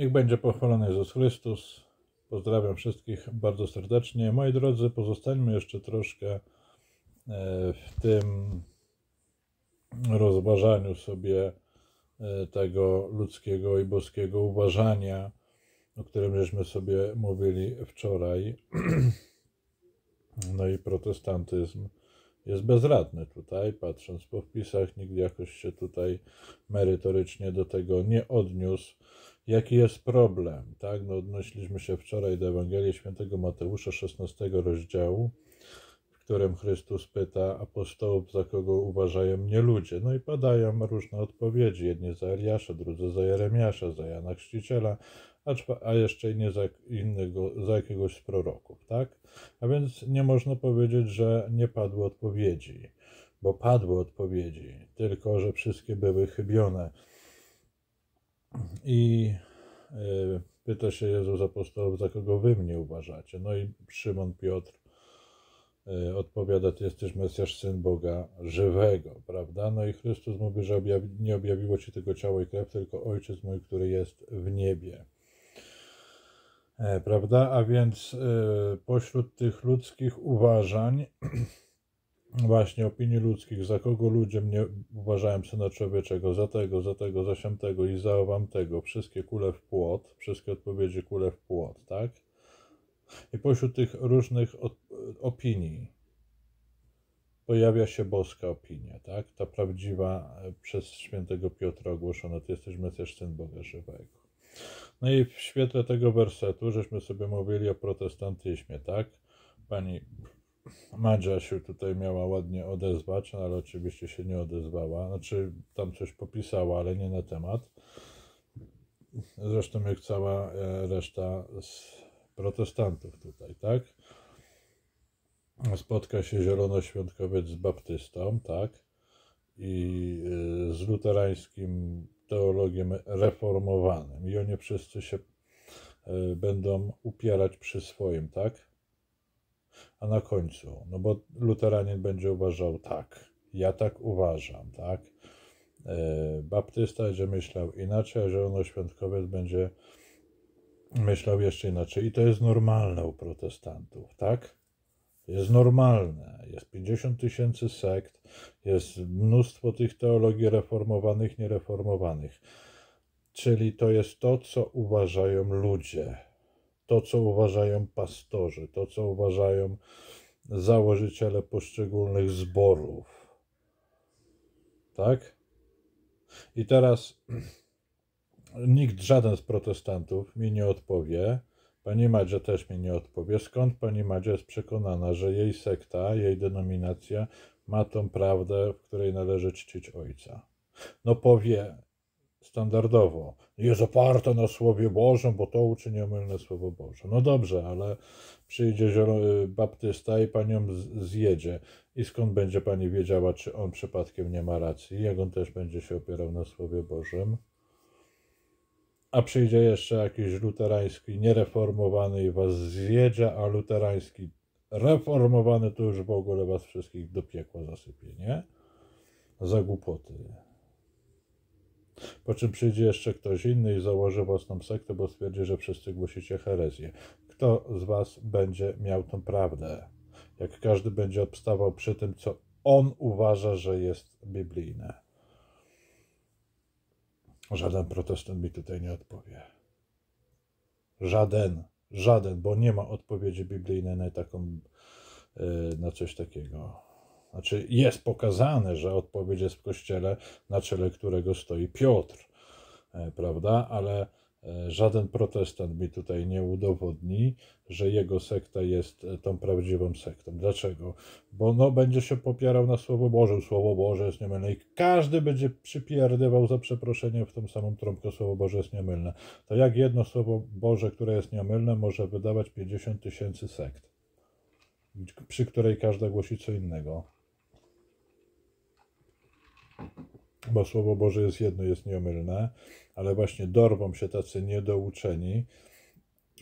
Niech będzie pochwalony Jezus Chrystus. Pozdrawiam wszystkich bardzo serdecznie. Moi drodzy, pozostańmy jeszcze troszkę e, w tym rozważaniu sobie e, tego ludzkiego i boskiego uważania, o którym żeśmy sobie mówili wczoraj. No i protestantyzm jest bezradny tutaj, patrząc po wpisach, nikt jakoś się tutaj merytorycznie do tego nie odniósł. Jaki jest problem? Tak, no odnosiliśmy się wczoraj do Ewangelii Świętego Mateusza, 16 rozdziału, w którym Chrystus pyta apostołów, za kogo uważają mnie ludzie. No i padają różne odpowiedzi, jedni za Eliasza, drudzy za Jeremiasza, za Jana Chrzciciela, a, a jeszcze nie za, innego, za jakiegoś z proroków, tak? A więc nie można powiedzieć, że nie padły odpowiedzi, bo padły odpowiedzi, tylko że wszystkie były chybione i e, pyta się Jezus apostołów, za kogo wy mnie uważacie. No i Szymon Piotr e, odpowiada, ty jesteś Mesjasz, Syn Boga Żywego, prawda? No i Chrystus mówi, że objawi, nie objawiło ci tego ciało i krew, tylko Ojciec mój, który jest w niebie. E, prawda? A więc pośród tych ludzkich uważań właśnie opinii ludzkich, za kogo ludzie mnie uważają syna człowieczego, za tego, za tego, za siamtego i za wam tego, wszystkie kule w płot, wszystkie odpowiedzi kule w płot, tak? I pośród tych różnych opinii pojawia się boska opinia, tak? Ta prawdziwa e, przez świętego Piotra ogłoszona, ty jesteś też Syn Boga Żywego. No i w świetle tego wersetu, żeśmy sobie mówili o protestantyzmie, tak? Pani Madzia się tutaj miała ładnie odezwać, no ale oczywiście się nie odezwała. Znaczy, tam coś popisała, ale nie na temat. Zresztą jak cała e, reszta z protestantów tutaj, tak? Spotka się zielonoświątkowiec z baptystą, tak? I e, z luterańskim teologiem reformowanym. I oni wszyscy się e, będą upierać przy swoim, tak? a na końcu, no bo luteranin będzie uważał tak, ja tak uważam, tak? E, baptysta będzie myślał inaczej, a zielonoświątkowiec będzie myślał jeszcze inaczej. I to jest normalne u protestantów, tak? Jest normalne. Jest 50 tysięcy sekt, jest mnóstwo tych teologii reformowanych, niereformowanych. Czyli to jest to, co uważają ludzie to, co uważają pastorzy, to, co uważają założyciele poszczególnych zborów. Tak? I teraz nikt, żaden z protestantów mi nie odpowie. Pani Madzia też mi nie odpowie. Skąd pani Madzia jest przekonana, że jej sekta, jej denominacja ma tą prawdę, w której należy czcić ojca? No powie, standardowo. Jest oparta na Słowie Bożym, bo to uczy nieomylne Słowo Boże. No dobrze, ale przyjdzie y, baptysta i panią zjedzie. I skąd będzie pani wiedziała, czy on przypadkiem nie ma racji, jak on też będzie się opierał na Słowie Bożym? A przyjdzie jeszcze jakiś luterański niereformowany i was zjedzie, a luterański reformowany to już w ogóle was wszystkich do piekła zasypie, nie? Za głupoty. Po czym przyjdzie jeszcze ktoś inny i założy własną sektę, bo stwierdzi, że wszyscy głosicie herezję. Kto z was będzie miał tą prawdę? Jak każdy będzie obstawał przy tym, co on uważa, że jest biblijne. Żaden protestant mi tutaj nie odpowie. Żaden, żaden, bo nie ma odpowiedzi biblijnej na taką, e, na coś takiego. Znaczy jest pokazane, że odpowiedź jest w kościele, na czele którego stoi Piotr, e, prawda? Ale e, żaden protestant mi tutaj nie udowodni, że jego sekta jest e, tą prawdziwą sektą. Dlaczego? Bo no, będzie się popierał na Słowo Boże, Słowo Boże jest niemylne i każdy będzie przypierdywał za przeproszenie w tą samą trąbkę Słowo Boże jest niemylne. To jak jedno Słowo Boże, które jest niemylne, może wydawać 50 tysięcy sekt, przy której każda głosi co innego? bo Słowo Boże jest jedno, jest nieomylne, ale właśnie dorwą się tacy niedouczeni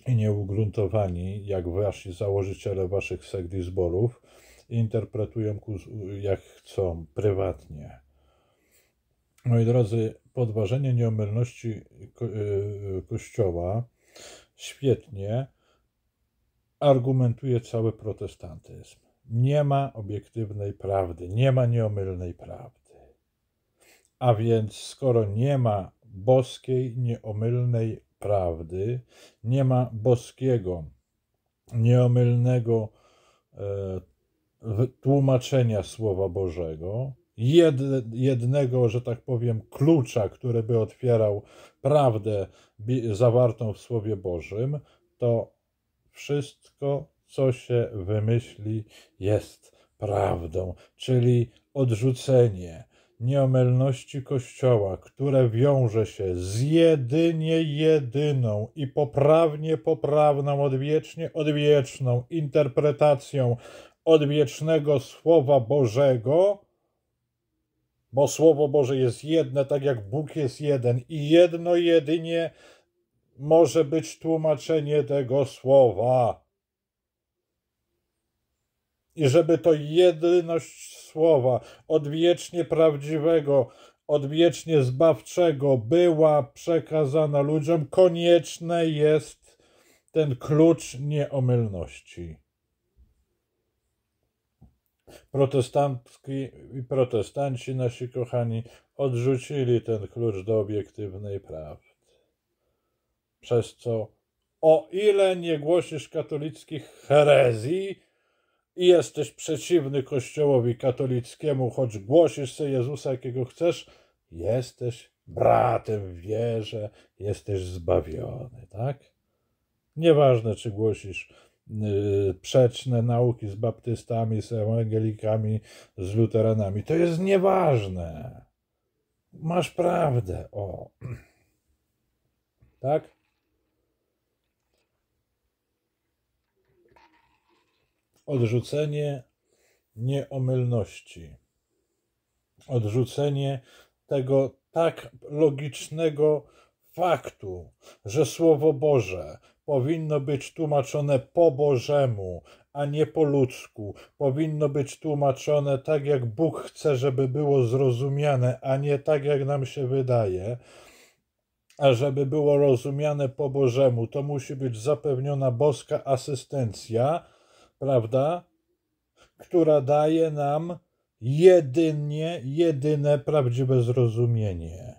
i nieugruntowani, jak wasi założyciele waszych sekt i zborów, interpretują jak chcą, prywatnie. Moi drodzy, podważenie nieomylności e, Kościoła świetnie argumentuje cały protestantyzm. Nie ma obiektywnej prawdy, nie ma nieomylnej prawdy. A więc skoro nie ma boskiej, nieomylnej prawdy, nie ma boskiego, nieomylnego e, tłumaczenia Słowa Bożego, jed, jednego, że tak powiem, klucza, który by otwierał prawdę zawartą w Słowie Bożym, to wszystko, co się wymyśli, jest prawdą, czyli odrzucenie nieomylności Kościoła, które wiąże się z jedynie jedyną i poprawnie poprawną, odwiecznie odwieczną interpretacją odwiecznego Słowa Bożego, bo Słowo Boże jest jedne, tak jak Bóg jest jeden i jedno jedynie może być tłumaczenie tego Słowa i żeby to jedyność słowa, odwiecznie prawdziwego, odwiecznie zbawczego była przekazana ludziom, konieczne jest ten klucz nieomylności. Protestantki i protestanci, nasi kochani, odrzucili ten klucz do obiektywnej prawdy. Przez co, o ile nie głosisz katolickich herezji, i jesteś przeciwny Kościołowi katolickiemu, choć głosisz sobie Jezusa, jakiego chcesz, jesteś bratem w wierze, jesteś zbawiony, tak? Nieważne, czy głosisz y, przeczne nauki z baptystami, z ewangelikami, z luteranami, to jest nieważne. Masz prawdę, o. Tak? odrzucenie nieomylności, odrzucenie tego tak logicznego faktu, że Słowo Boże powinno być tłumaczone po Bożemu, a nie po ludzku. Powinno być tłumaczone tak, jak Bóg chce, żeby było zrozumiane, a nie tak, jak nam się wydaje. A żeby było rozumiane po Bożemu, to musi być zapewniona boska asystencja prawda? Która daje nam jedynie, jedyne prawdziwe zrozumienie.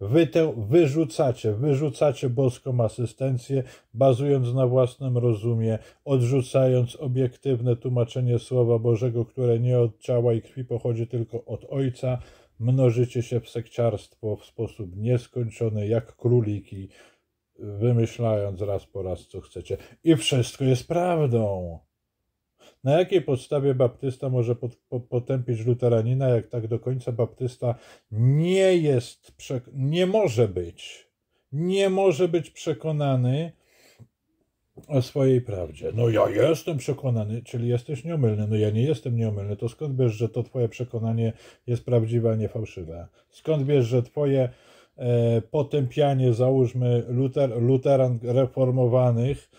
Wy tę wyrzucacie, wyrzucacie boską asystencję, bazując na własnym rozumie, odrzucając obiektywne tłumaczenie Słowa Bożego, które nie od ciała i krwi pochodzi tylko od Ojca. Mnożycie się w sekciarstwo w sposób nieskończony, jak króliki, wymyślając raz po raz, co chcecie. I wszystko jest prawdą. Na jakiej podstawie baptysta może pod, po, potępić luteranina, jak tak do końca baptysta nie jest, nie może być, nie może być przekonany o swojej prawdzie. No ja jestem przekonany, czyli jesteś nieomylny. No ja nie jestem nieomylny. To skąd wiesz, że to twoje przekonanie jest prawdziwe, a nie fałszywe? Skąd wiesz, że twoje e, potępianie, załóżmy, luter, luteran reformowanych,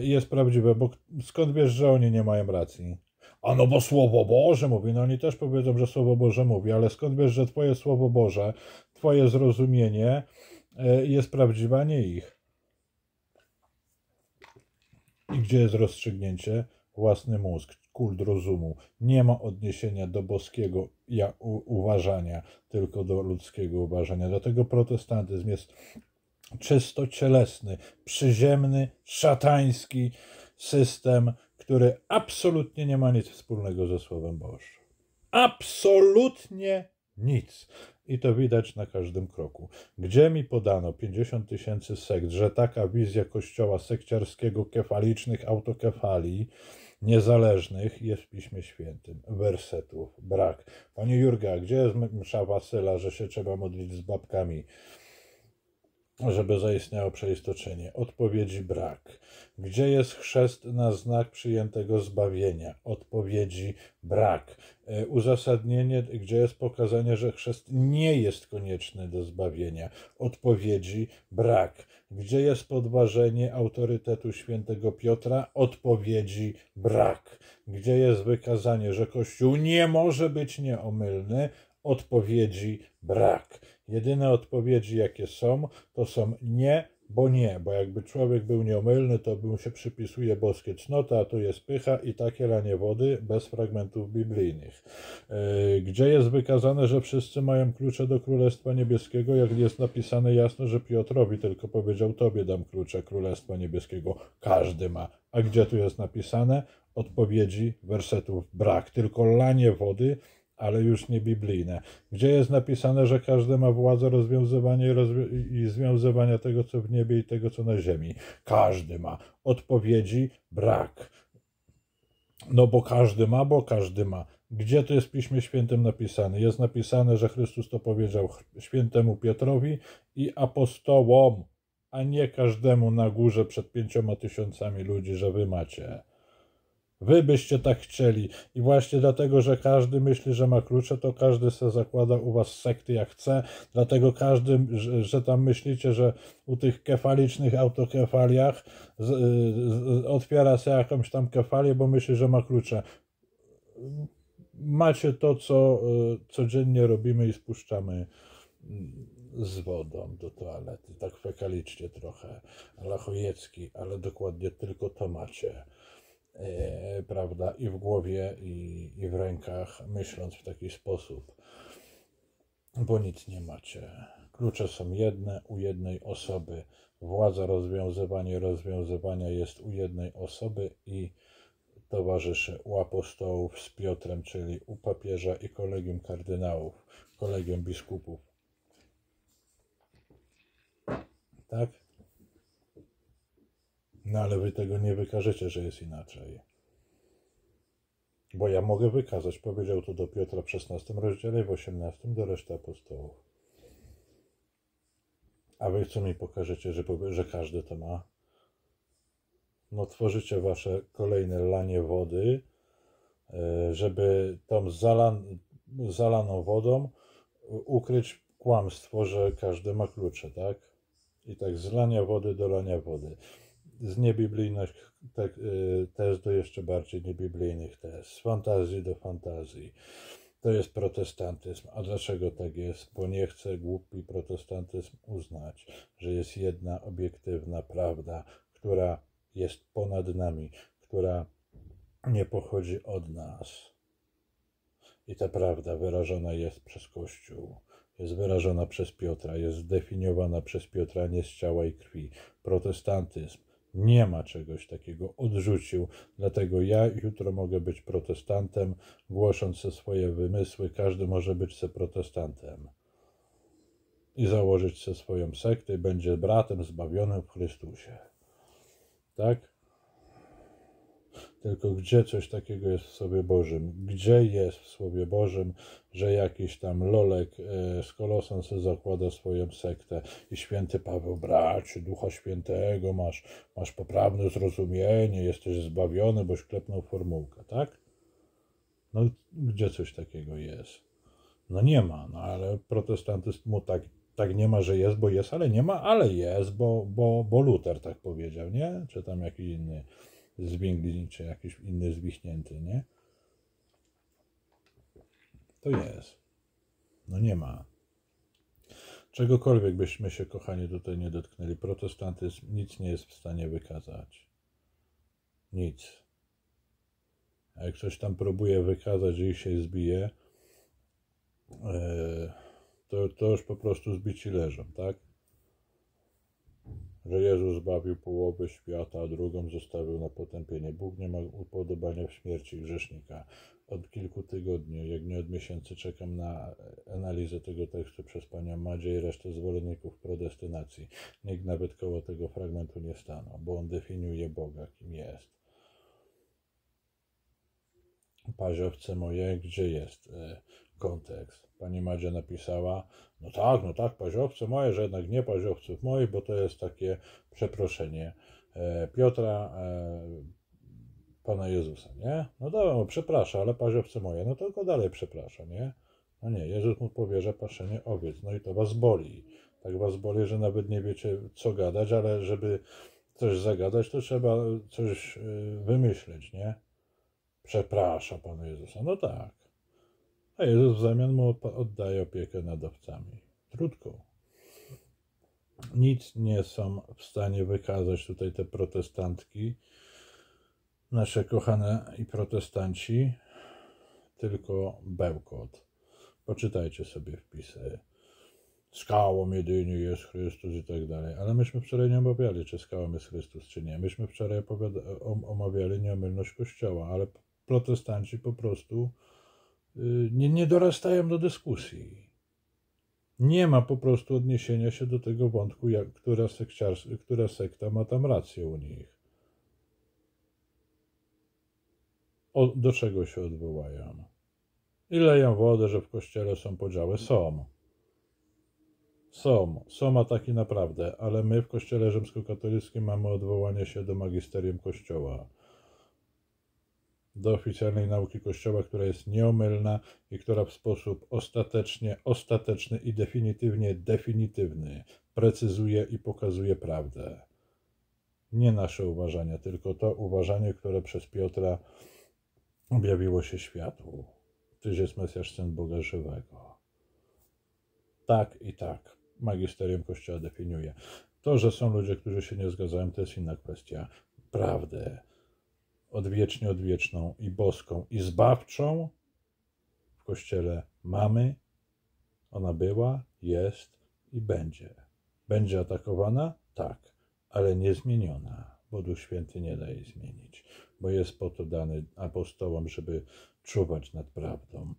Y, jest prawdziwe, bo skąd wiesz, że oni nie mają racji? A no bo Słowo Boże mówi, no oni też powiedzą, że Słowo Boże mówi, ale skąd wiesz, że Twoje Słowo Boże, Twoje zrozumienie y, jest prawdziwe, a nie ich? I gdzie jest rozstrzygnięcie? Własny mózg, kult rozumu. Nie ma odniesienia do boskiego uważania, tylko do ludzkiego uważania. Dlatego protestantyzm jest czysto cielesny, przyziemny, szatański system, który absolutnie nie ma nic wspólnego ze Słowem Bożym. Absolutnie nic. I to widać na każdym kroku. Gdzie mi podano 50 tysięcy sekt, że taka wizja kościoła sekciarskiego, kefalicznych autokefalii, niezależnych jest w Piśmie Świętym. Wersetów brak. Panie Jurga, gdzie jest msza Wasyla, że się trzeba modlić z babkami? żeby zaistniało przeistoczenie. Odpowiedzi brak. Gdzie jest chrzest na znak przyjętego zbawienia? Odpowiedzi brak. E, uzasadnienie, gdzie jest pokazanie, że chrzest nie jest konieczny do zbawienia? Odpowiedzi brak. Gdzie jest podważenie autorytetu świętego Piotra? Odpowiedzi brak. Gdzie jest wykazanie, że Kościół nie może być nieomylny? odpowiedzi brak. Jedyne odpowiedzi, jakie są, to są nie, bo nie, bo jakby człowiek był nieomylny, to mu się przypisuje boskie cnoty, a to jest pycha i takie lanie wody bez fragmentów biblijnych. Yy, gdzie jest wykazane, że wszyscy mają klucze do Królestwa Niebieskiego, jak jest napisane jasno, że Piotrowi tylko powiedział, tobie dam klucze Królestwa Niebieskiego, każdy ma. A gdzie tu jest napisane? Odpowiedzi wersetów brak, tylko lanie wody, ale już nie biblijne, gdzie jest napisane, że każdy ma władzę rozwiązywania i, rozwi- i związywania tego, co w niebie i tego, co na ziemi. Każdy ma. Odpowiedzi brak. No bo każdy ma, bo każdy ma. Gdzie to jest w Piśmie Świętym napisane? Jest napisane, że Chrystus to powiedział świętemu Piotrowi i apostołom, a nie każdemu na górze przed pięcioma tysiącami ludzi, że wy macie. Wy byście tak chcieli. I właśnie dlatego, że każdy myśli, że ma klucze, to każdy se zakłada u was sekty jak chce. Dlatego każdy, że, że tam myślicie, że u tych kefalicznych autokefaliach z, z, otwiera się jakąś tam kefalię, bo myśli, że ma klucze. Macie to, co e, codziennie robimy i spuszczamy mm, z wodą do toalety. Tak fekalicznie trochę, alachojecki, ale dokładnie tylko to macie. E, prawda, i w głowie, i, i w rękach, myśląc w taki sposób, bo nic nie macie. Klucze są jedne u jednej osoby. Władza rozwiązywania rozwiązywania jest u jednej osoby i towarzyszy u apostołów z Piotrem, czyli u papieża i kolegium kardynałów, kolegium biskupów. Tak? No ale wy tego nie wykażecie, że jest inaczej. Bo ja mogę wykazać, powiedział to do Piotra w 16 rozdziale i w 18 do reszty apostołów. A wy co mi pokażecie, że, że każdy to ma? No tworzycie wasze kolejne lanie wody, e, żeby tą zalan, zalaną wodą ukryć kłamstwo, że każdy ma klucze, tak? I tak z lania wody do lania wody z niebiblijnych tak, te, tez do jeszcze bardziej niebiblijnych tez, z fantazji do fantazji. To jest protestantyzm. A dlaczego tak jest? Bo nie chce głupi protestantyzm uznać, że jest jedna obiektywna prawda, która jest ponad nami, która nie pochodzi od nas. I ta prawda wyrażona jest przez Kościół, jest wyrażona przez Piotra, jest zdefiniowana przez Piotra nie z ciała i krwi. Protestantyzm nie ma czegoś takiego, odrzucił. Dlatego ja jutro mogę być protestantem, głosząc swoje wymysły, każdy może być se protestantem i założyć se swoją sektę i będzie bratem zbawionym w Chrystusie. Tak? tylko gdzie coś takiego jest w Słowie Bożym, gdzie jest w Słowie Bożym, że jakiś tam lolek e, z kolosan se zakłada swoją sektę i święty Paweł, bracie, Ducha Świętego, masz, masz poprawne zrozumienie, jesteś zbawiony, boś klepnął formułkę, tak? No gdzie coś takiego jest? No nie ma, no ale protestantyzm mu tak tak nie ma, że jest, bo jest, ale nie ma, ale jest, bo, bo, bo Luther tak powiedział, nie? Czy tam jakiś inny zwięgli, czy jakiś inny zwichnięty, nie? To jest. No nie ma. Czegokolwiek byśmy się, kochani, tutaj nie dotknęli, protestantyzm nic nie jest w stanie wykazać. Nic. A jak ktoś tam próbuje wykazać, że ich się zbije, e, to, to już po prostu zbici leżą, tak? że Jezus zbawił połowę świata, a drugą zostawił na potępienie. Bóg nie ma upodobania w śmierci grzesznika. Od kilku tygodni, jak nie od miesięcy, czekam na analizę tego tekstu przez panią Madzie i resztę zwolenników prodestynacji. Nikt nawet koło tego fragmentu nie stanął, bo on definiuje Boga, kim jest. Paziowce moje, gdzie jest? E, kontekst. Pani Madzia napisała, no tak, no tak, paziowce moje, że jednak nie paziowców moich, bo to jest takie przeproszenie e, Piotra, e, Pana Jezusa, nie? No dobra, no przepraszam, ale paziowce moje, no tylko dalej przepraszam nie? No nie, Jezus mu powierza paszenie owiec, no i to was boli. Tak was boli, że nawet nie wiecie, co gadać, ale żeby coś zagadać, to trzeba coś e, wymyśleć, nie? Przeprasza Pana Jezusa, no tak a Jezus w zamian mu oddaje opiekę nad owcami. Trudko. Nic nie są w stanie wykazać tutaj te protestantki, nasze kochane i protestanci, tylko bełkot. Poczytajcie sobie wpisy. Skałą jedynie jest Chrystus i tak dalej. Ale myśmy wczoraj nie omawiali, czy skałą jest Chrystus, czy nie. Myśmy wczoraj omawiali nieomylność Kościoła, ale protestanci po prostu Y, nie, nie dorastają do dyskusji. Nie ma po prostu odniesienia się do tego wątku, jak, która, sekciars, która sekta ma tam rację u nich. O, do czego się odwołają? I leją wodę, że w kościele są podziały. Są. Są. Są ataki naprawdę, ale my w kościele rzymskokatolickim mamy odwołanie się do magisterium kościoła do oficjalnej nauki Kościoła, która jest nieomylna i która w sposób ostatecznie, ostateczny i definitywnie definitywny precyzuje i pokazuje prawdę. Nie nasze uważania, tylko to uważanie, które przez Piotra objawiło się światu. Tyś jest Mesjasz, Syn Boga Żywego. Tak i tak magisterium Kościoła definiuje. To, że są ludzie, którzy się nie zgadzają, to jest inna kwestia. Prawdę odwiecznie odwieczną i boską i zbawczą w kościele mamy. Ona była, jest i będzie. Będzie atakowana? Tak, ale niezmieniona, bo Duch Święty nie da jej zmienić, bo jest po to dany apostołom, żeby czuwać nad prawdą.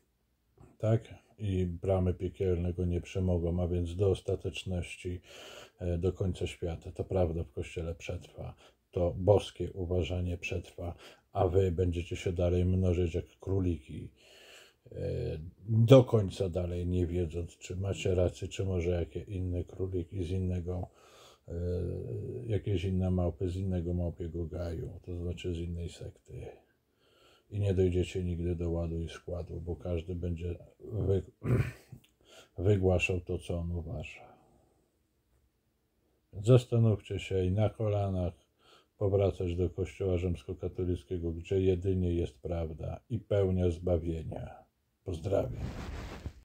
tak? I bramy piekielnego nie przemogą, a więc do ostateczności, e, do końca świata. To prawda w Kościele przetrwa to boskie uważanie przetrwa, a wy będziecie się dalej mnożyć jak króliki, e, do końca dalej nie wiedząc, czy macie rację, czy może jakie inne króliki z innego, e, jakieś inne małpy z innego małpiego gaju, to znaczy z innej sekty. I nie dojdziecie nigdy do ładu i składu, bo każdy będzie wy... wygłaszał to, co on uważa. Zastanówcie się i na kolanach powracać do Kościoła rzymskokatolickiego, gdzie jedynie jest prawda i pełnia zbawienia. Pozdrawiam.